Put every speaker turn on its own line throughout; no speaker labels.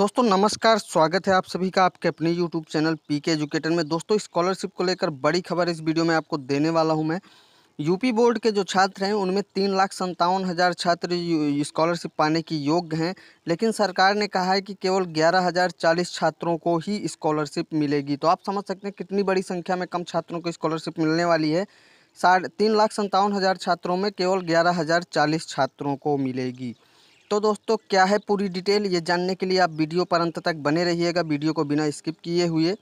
दोस्तों नमस्कार स्वागत है आप सभी का आपके अपने YouTube channel P K educator में दोस्तों स्कॉलरशिप को लेकर बड़ी खबर इस वीडियो में आपको देने वाला हूं मैं यूपी बोर्ड के जो छात्र हैं उनमें तीन लाख संतावन हज़ार छात्र स्कॉलरशिप पाने की योग्य हैं लेकिन सरकार ने कहा है कि केवल ग्यारह हज़ार चालीस छात्रों को ही स्कॉलरशिप मिलेगी तो आप समझ सकते हैं कितनी बड़ी संख्या में कम छात्रों को स्कॉलरशिप मिलने वाली है साढ़े तीन लाख संतावन हज़ार छात्रों में केवल ग्यारह हज़ार चालीस छात्रों को मिलेगी तो दोस्तों क्या है पूरी डिटेल ये जानने के लिए आप वीडियो पर अंत तक बने रहिएगा वीडियो को बिना स्किप किए हुए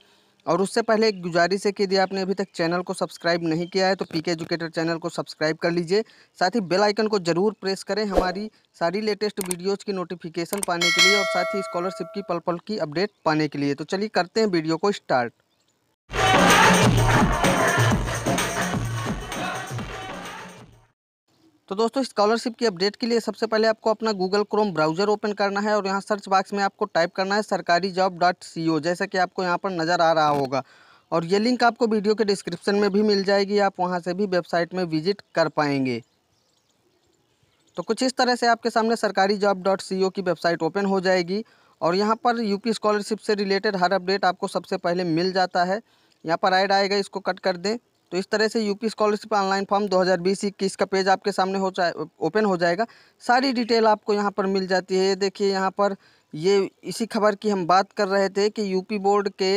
और उससे पहले एक गुजारिश है कि यदि आपने अभी तक चैनल को सब्सक्राइब नहीं किया है तो पीके एजुकेटर चैनल को सब्सक्राइब कर लीजिए साथ ही बेल आइकन को ज़रूर प्रेस करें हमारी सारी लेटेस्ट वीडियोज़ की नोटिफिकेशन पाने के लिए और साथ ही स्कॉलरशिप की पल पल की अपडेट पाने के लिए तो चलिए करते हैं वीडियो को स्टार्ट तो दोस्तों स्कॉलरशिप की अपडेट के लिए सबसे पहले आपको अपना गूगल क्रोम ब्राउजर ओपन करना है और यहाँ सर्च बॉक्स में आपको टाइप करना है सरकारी जॉब डॉट सी ओ जैसा कि आपको यहाँ पर नज़र आ रहा होगा और ये लिंक आपको वीडियो के डिस्क्रिप्शन में भी मिल जाएगी आप वहाँ से भी वेबसाइट में विजिट कर पाएंगे तो कुछ इस तरह से आपके सामने सरकारी जॉब डॉट सी ओ की वेबसाइट ओपन हो जाएगी और यहाँ पर यूपी स्कॉलरशिप से रिलेटेड हर अपडेट आपको सबसे पहले मिल जाता है यहाँ पर ऐड आएगा इसको कट कर दें तो इस तरह से यूपी स्कॉलरशिप ऑनलाइन फॉर्म 2020 हज़ार का पेज आपके सामने हो जाए ओपन हो जाएगा सारी डिटेल आपको यहाँ पर मिल जाती है देखिए यहाँ पर ये इसी खबर की हम बात कर रहे थे कि यूपी बोर्ड के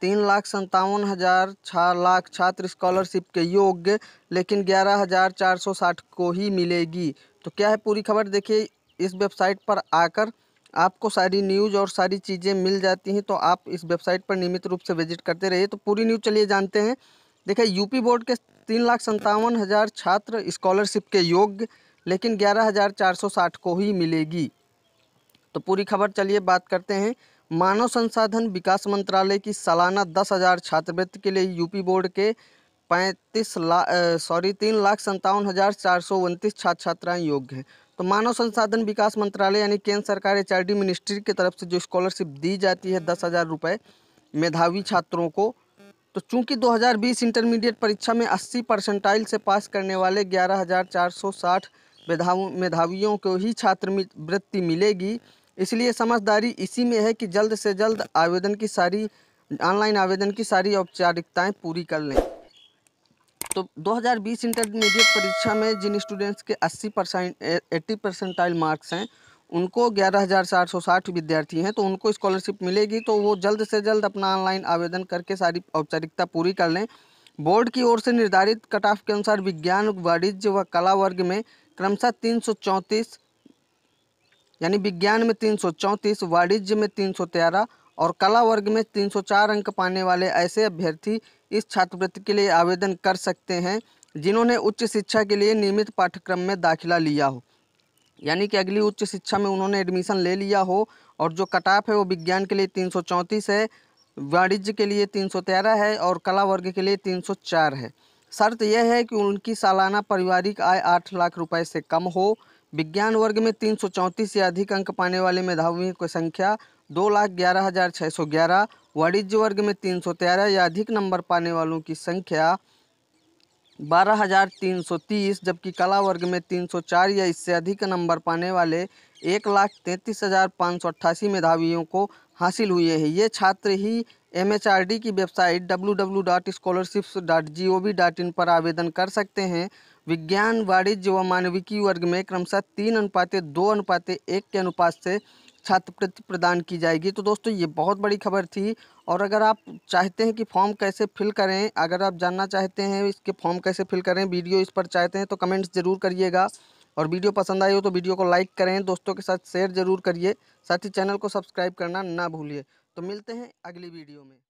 तीन लाख संतावन हज़ार छः लाख छात्र स्कॉलरशिप के योग्य लेकिन ग्यारह हज़ार चार सौ साठ को ही मिलेगी तो क्या है पूरी खबर देखिए इस वेबसाइट पर आकर आपको सारी न्यूज़ और सारी चीज़ें मिल जाती हैं तो आप इस वेबसाइट पर नियमित रूप से विजिट करते रहिए तो पूरी न्यूज़ चलिए जानते हैं देखिए यूपी बोर्ड के तीन लाख संतावन हज़ार छात्र स्कॉलरशिप के योग्य लेकिन ग्यारह हज़ार चार सौ साठ को ही मिलेगी तो पूरी खबर चलिए बात करते हैं मानव संसाधन विकास मंत्रालय की सालाना दस हज़ार छात्रवृत्ति के लिए यूपी बोर्ड के पैंतीस लाख सॉरी तीन लाख संतावन हज़ार चार सौ उनतीस छात्र छात्राएँ योग्य हैं तो मानव संसाधन विकास मंत्रालय यानी केंद्र सरकार एच मिनिस्ट्री की तरफ से जो स्कॉलरशिप दी जाती है दस हज़ार रुपये मेधावी छात्रों को तो चूंकि 2020 इंटरमीडिएट परीक्षा में 80 परसेंटाइल से पास करने वाले 11,460 मेधावियों को ही छात्रवृत्ति मिलेगी इसलिए समझदारी इसी में है कि जल्द से जल्द आवेदन की सारी ऑनलाइन आवेदन की सारी औपचारिकताएं पूरी कर लें तो 2020 इंटरमीडिएट परीक्षा में जिन स्टूडेंट्स के 80 परसेंट एट्टी परसेंटाइल मार्क्स हैं उनको ग्यारह हज़ार चार सौ साठ विद्यार्थी हैं तो उनको स्कॉलरशिप मिलेगी तो वो जल्द से जल्द अपना ऑनलाइन आवेदन करके सारी औपचारिकता पूरी कर लें बोर्ड की ओर से निर्धारित कट ऑफ के अनुसार विज्ञान वाणिज्य व कला वर्ग में क्रमशः तीन सौ चौंतीस यानी विज्ञान में तीन सौ चौंतीस वाणिज्य में तीन सौ तेरह और कला वर्ग में तीन सौ चार अंक पाने वाले ऐसे अभ्यर्थी इस छात्रवृत्ति के लिए आवेदन कर सकते हैं जिन्होंने उच्च शिक्षा के लिए नियमित पाठ्यक्रम में दाखिला लिया हो यानी कि अगली उच्च शिक्षा में उन्होंने एडमिशन ले लिया हो और जो ऑफ है वो विज्ञान के लिए तीन है वाणिज्य के लिए तीन है और कला वर्ग के लिए तीन है शर्त यह है कि उनकी सालाना पारिवारिक आय आठ लाख रुपए से कम हो विज्ञान वर्ग में तीन या अधिक अंक पाने वाले मेधावियों की संख्या दो लाख ग्यारह हज़ार छः सौ ग्यारह वाणिज्य वर्ग में तीन सौ तेरह या अधिक नंबर पाने वालों की संख्या बारह हज़ार तीन सौ तीस जबकि कला वर्ग में तीन सौ चार या इससे अधिक नंबर पाने वाले एक लाख तैंतीस हज़ार पाँच सौ अट्ठासी मेधावियों को हासिल हुए हैं ये छात्र ही एम एच आर डी की website W W dot scholarships dot G O V dot in पर आवेदन कर सकते हैं विज्ञान वाणिज्य व मानविकी वर्ग में क्रमशः तीन अनुपातें दो अनुपातें एक के अनुपात से छात्रवृत्ति प्रदान की जाएगी तो दोस्तों ये बहुत बड़ी खबर थी और अगर आप चाहते हैं कि फॉर्म कैसे फिल करें अगर आप जानना चाहते हैं इसके फॉर्म कैसे फिल करें वीडियो इस पर चाहते हैं तो कमेंट्स ज़रूर करिएगा और वीडियो पसंद आई हो तो वीडियो को लाइक करें दोस्तों के साथ शेयर ज़रूर करिए साथ ही चैनल को सब्सक्राइब करना ना भूलिए तो मिलते हैं अगली वीडियो में